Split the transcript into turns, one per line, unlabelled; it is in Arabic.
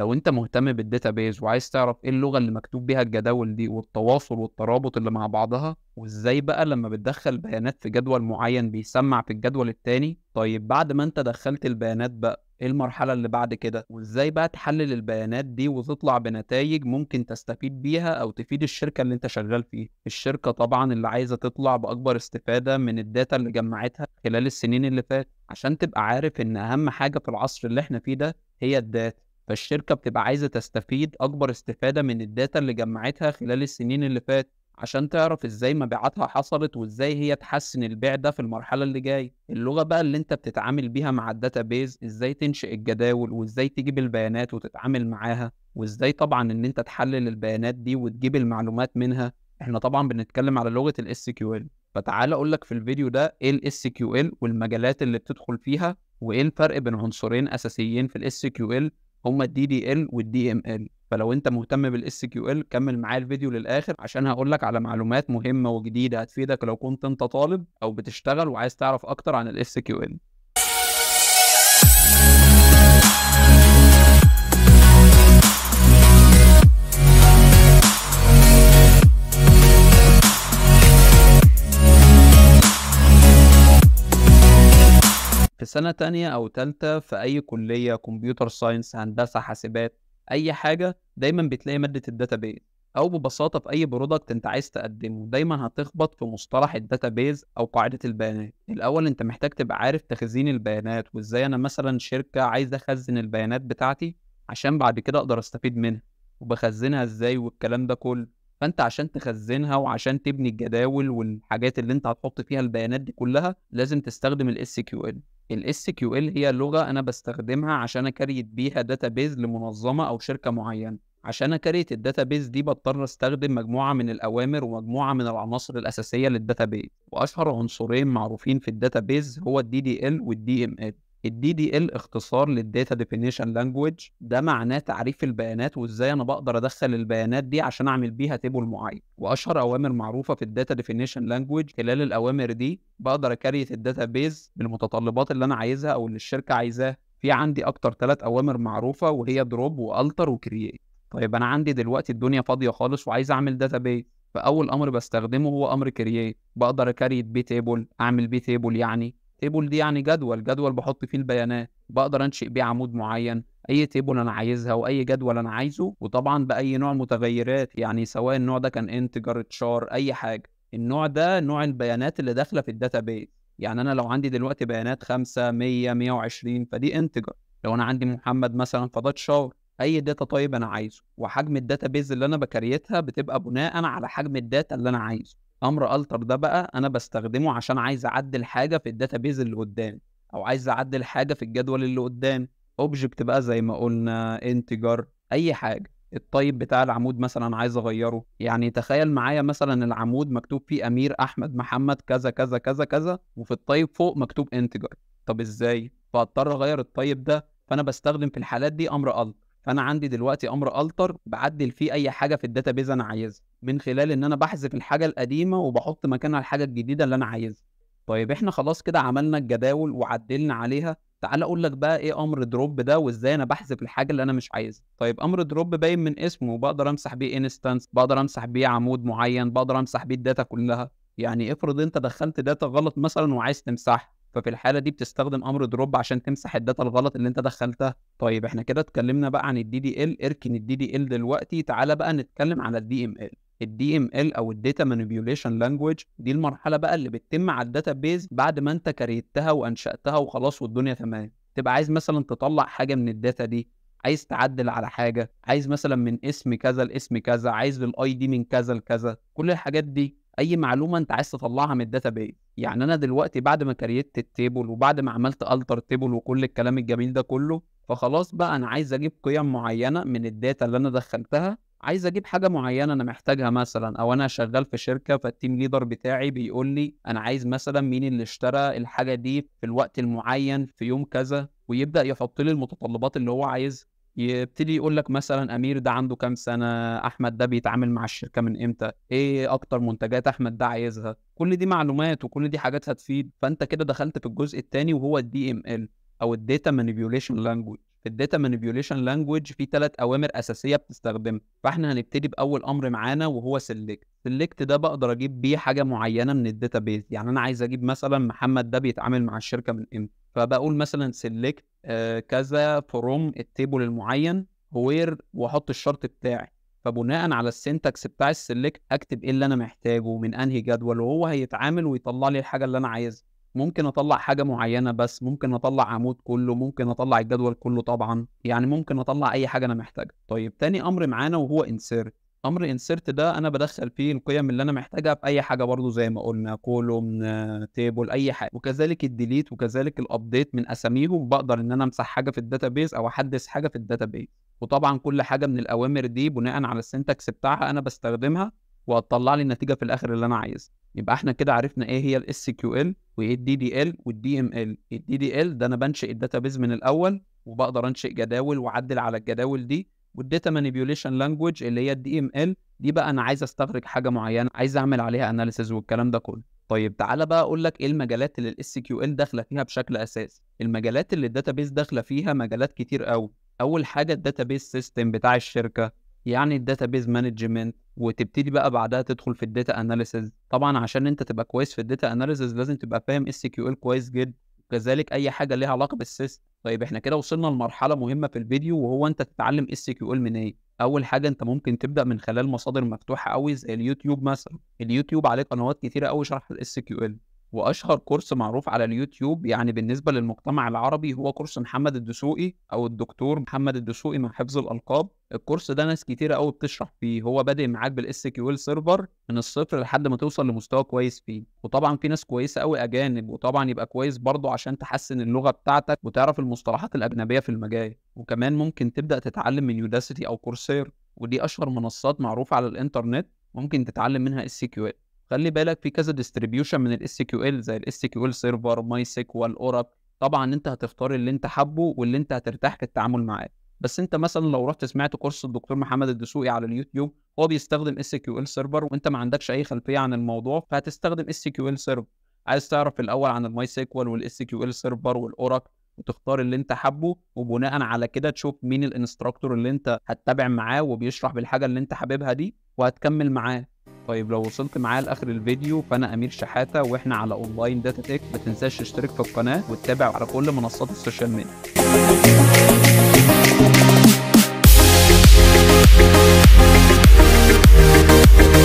لو انت مهتم بالداتابيز وعايز تعرف ايه اللغه اللي مكتوب بيها الجداول دي والتواصل والترابط اللي مع بعضها وازاي بقى لما بتدخل بيانات في جدول معين بيسمع في الجدول الثاني طيب بعد ما انت دخلت البيانات بقى ايه المرحله اللي بعد كده وازاي بقى تحلل البيانات دي وتطلع بنتائج ممكن تستفيد بيها او تفيد الشركه اللي انت شغال فيها الشركه طبعا اللي عايزه تطلع باكبر استفاده من الداتا اللي جمعتها خلال السنين اللي فاتت عشان تبقى عارف ان اهم حاجه في العصر اللي احنا فيه ده هي الداتا فالشركه بتبقى عايزه تستفيد اكبر استفاده من الداتا اللي جمعتها خلال السنين اللي فاتت عشان تعرف ازاي مبيعاتها حصلت وازاي هي تحسن البيع ده في المرحله اللي جايه اللغه بقى اللي انت بتتعامل بيها مع الداتا بيز ازاي تنشئ الجداول وازاي تجيب البيانات وتتعامل معاها وازاي طبعا ان انت تحلل البيانات دي وتجيب المعلومات منها احنا طبعا بنتكلم على لغه الاس كيو ال فتعال اقول لك في الفيديو ده ايه الاس كيو ال والمجالات اللي بتدخل فيها وايه الفرق بين عنصرين اساسيين في الاس كيو ال هما الدي دي ال والدي ام ال فلو انت مهتم بالاس كيو ال كمل معايا الفيديو للاخر عشان هقول لك على معلومات مهمه وجديده هتفيدك لو كنت انت طالب او بتشتغل وعايز تعرف اكتر عن الاس كيو ال سنة تانية أو تالتة في أي كلية كمبيوتر ساينس هندسة حاسبات أي حاجة دايما بتلاقي مادة بيز أو ببساطة في أي برودكت أنت عايز تقدمه دايما هتخبط في مصطلح بيز أو قاعدة البيانات الأول أنت محتاج تبقى عارف تخزين البيانات وإزاي أنا مثلا شركة عايز أخزن البيانات بتاعتي عشان بعد كده أقدر أستفيد منها وبخزنها إزاي والكلام ده كله فانت عشان تخزنها وعشان تبني الجداول والحاجات اللي انت هتحط فيها البيانات دي كلها لازم تستخدم الاس كيو ال الاس كيو ال هي لغه انا بستخدمها عشان اكريت بيها داتابيز لمنظمه او شركه معينه عشان اكريت الداتابيز دي بضطر استخدم مجموعه من الاوامر ومجموعه من العناصر الاساسيه للداتابيز واشهر عنصرين معروفين في الداتابيز هو الدي دي ال والدي ام ال الدي دي ال اختصار للداتا ديفينيشن لانجويج ده معناه تعريف البيانات وازاي انا بقدر ادخل البيانات دي عشان اعمل بيها تيبل معين واشهر اوامر معروفه في الداتا ديفينيشن لانجويج خلال الاوامر دي بقدر اكريت الداتا بيز بالمتطلبات اللي انا عايزها او اللي الشركه عايزاها في عندي اكتر ثلاث اوامر معروفه وهي دروب والتر وكرييت طيب انا عندي دلوقتي الدنيا فاضيه خالص وعايز اعمل داتا بيز فاول امر بستخدمه هو امر كرييت بقدر اكريت بي تيبل اعمل بي تيبل يعني تيبل دي يعني جدول جدول بحط فيه البيانات بقدر انشئ بيه عمود معين اي تيبل انا عايزها واي جدول انا عايزه وطبعا باي نوع متغيرات يعني سواء النوع ده كان انتجر تشار اي حاجه النوع ده نوع البيانات اللي داخله في الداتا الداتابيس يعني انا لو عندي دلوقتي بيانات 5 100 120 فدي انتجر لو انا عندي محمد مثلا فده تشار اي داتا طيب انا عايزه وحجم الداتا بيز اللي انا بكريتها بتبقى بناء على حجم الداتا اللي انا عايزه امر التر ده بقى انا بستخدمه عشان عايز اعدل حاجه في الداتا بيز اللي قدامي او عايز اعدل حاجه في الجدول اللي قدامي اوبجكت بقى زي ما قلنا انتجر اي حاجه الطيب بتاع العمود مثلا عايز اغيره يعني تخيل معايا مثلا العمود مكتوب فيه امير احمد محمد كذا كذا كذا كذا وفي الطيب فوق مكتوب انتجر طب ازاي فاضطر اغير الطيب ده فانا بستخدم في الحالات دي امر التر فانا عندي دلوقتي امر التر بعدل فيه اي حاجه في الداتا بيز انا عايزها من خلال ان انا بحذف الحاجه القديمه وبحط مكانها الحاجه الجديده اللي انا عايزها طيب احنا خلاص كده عملنا الجداول وعدلنا عليها تعال اقول لك بقى ايه امر دروب ده وازاي انا بحذف الحاجه اللي انا مش عايزها طيب امر دروب باين من اسمه بقدر امسح بيه انستانس بقدر امسح بيه عمود معين بقدر امسح بيه الداتا كلها يعني افرض انت دخلت داتا غلط مثلا وعايز تمسحها ففي الحاله دي بتستخدم امر دروب عشان تمسح الداتا الغلط اللي انت دخلتها طيب احنا كده اتكلمنا بقى عن الدي دي ال اركن الدي دي ال دلوقتي تعالى بقى نتكلم على الدي ام ال الدي ام ال او الداتا مانيبيوليشن لانجويج دي المرحله بقى اللي بتتم على الداتا بيز بعد ما انت كريتها وانشاتها وخلاص والدنيا تمام تبقى عايز مثلا تطلع حاجه من الداتا دي عايز تعدل على حاجه عايز مثلا من اسم كذا لاسم كذا عايز الاي دي من كذا لكذا كل الحاجات دي اي معلومه انت عايز تطلعها من الداتا بيز يعني انا دلوقتي بعد ما كريت التيبل وبعد ما عملت التر تيبل وكل الكلام الجميل ده كله فخلاص بقى انا عايز اجيب قيم معينه من الداتا اللي انا دخلتها عايز اجيب حاجه معينه انا محتاجها مثلا او انا شغال في شركه فالتيم ليدر بتاعي بيقول لي انا عايز مثلا مين اللي اشترى الحاجه دي في الوقت المعين في يوم كذا ويبدا يحط لي المتطلبات اللي هو عايزها يبتدي يقول لك مثلا امير ده عنده كام سنه احمد ده بيتعامل مع الشركه من امتى ايه اكتر منتجات احمد ده عايزها كل دي معلومات وكل دي حاجات هتفيد فانت كده دخلت في الجزء الثاني وهو الدي ام ال او الداتا مانيبيوليشن لانجوج في الداتا مانيبيوليشن لانجوج في ثلاث اوامر اساسيه بتستخدمها فاحنا هنبتدي باول امر معانا وهو سيلكت سيلكت ده بقدر اجيب بيه حاجه معينه من الداتا بيز يعني انا عايز اجيب مثلا محمد ده بيتعامل مع الشركه من امتى فبقول مثلا سيلكت آه، كذا فروم التيبل المعين وير واحط الشرط بتاعي فبناء على السنتكس بتاع السيلكت اكتب ايه اللي انا محتاجه من انهي جدول وهو هيتعامل ويطلع لي الحاجه اللي انا عايزها ممكن اطلع حاجه معينه بس ممكن اطلع عمود كله ممكن اطلع الجدول كله طبعا يعني ممكن اطلع اي حاجه انا محتاجها طيب تاني امر معانا وهو انسيرت امر انسرت ده انا بدخل فيه القيم اللي انا محتاجها في اي حاجه برضو زي ما قلنا كولوم تيبل آه، اي حاجه وكذلك الديليت وكذلك الابديت من اساميهم بقدر ان انا امسح حاجه في الداتابيز او احدث حاجه في الداتابيز وطبعا كل حاجه من الاوامر دي بناء على السنتكس بتاعها انا بستخدمها وهتطلع لي النتيجه في الاخر اللي انا عايزها يبقى احنا كده عرفنا ايه هي الاس كيو ال وايه الدي دي ال والدي ام ال الدي دي ال ده انا بنشئ الداتابيز من الاول وبقدر انشئ جداول واعدل على الجداول دي والداتا مانيبيوليشن لانجوج اللي هي الدي ام ال دي بقى انا عايز استخرج حاجه معينه عايز اعمل عليها اناليسيز والكلام ده كله طيب تعالى بقى اقول لك ايه المجالات اللي الاس كيو ال داخله فيها بشكل اساسي المجالات اللي الداتابيس داخله فيها مجالات كتير قوي اول حاجه الداتابيس سيستم بتاع الشركه يعني الداتابيز مانجمنت وتبتدي بقى بعدها تدخل في الداتا اناليسز طبعا عشان انت تبقى كويس في الداتا اناليسز لازم تبقى فاهم اس كيو ال كويس جدا وكذلك اي حاجه ليها علاقه بالسيستم طيب احنا كده وصلنا لمرحله مهمه في الفيديو وهو انت تتعلم اس كيو ال من ايه اول حاجه انت ممكن تبدا من خلال مصادر مفتوحه قوي زي اليوتيوب مثلا اليوتيوب عليه قنوات كتيره قوي شرح الاس كيو ال واشهر كورس معروف على اليوتيوب يعني بالنسبه للمجتمع العربي هو كورس محمد الدسوقي او الدكتور محمد الدسوقي من حفظ الالقاب الكورس ده ناس كتيره قوي بتشرح فيه هو بادئ معاك بالاس كيو ال سيرفر من الصفر لحد ما توصل لمستوى كويس فيه وطبعا في ناس كويسه قوي اجانب وطبعا يبقى كويس برضه عشان تحسن اللغه بتاعتك وتعرف المصطلحات الاجنبيه في المجال وكمان ممكن تبدا تتعلم من يوداسيتي او كورسير ودي اشهر منصات معروفه على الانترنت ممكن تتعلم منها اس كيو ال خلي بالك في كذا ديستريبيوشن من الاس كيو ال زي الاس كيو ال سيرفر ماي سيكوال اوراكل طبعا انت هتختار اللي انت حابه واللي انت هترتاح في التعامل معاه بس انت مثلا لو رحت سمعت كورس الدكتور محمد الدسوقي على اليوتيوب هو بيستخدم اس كيو ال سيرفر وانت ما عندكش اي خلفيه عن الموضوع فهتستخدم اس كيو ال سيرفر عايز تعرف الاول عن الماي سيكوال والاس كيو ال سيرفر والاورك وتختار اللي انت حابه وبناء على كده تشوف مين الانستراكتور اللي انت هتتابع معاه وبيشرح بالحاجه اللي انت حاببها دي وهتكمل معاه طيب لو وصلت معايا لاخر الفيديو فانا امير شحاته واحنا على اونلاين داتا تك ما تنساش تشترك في القناه وتتابع على كل منصات السوشيال ميديا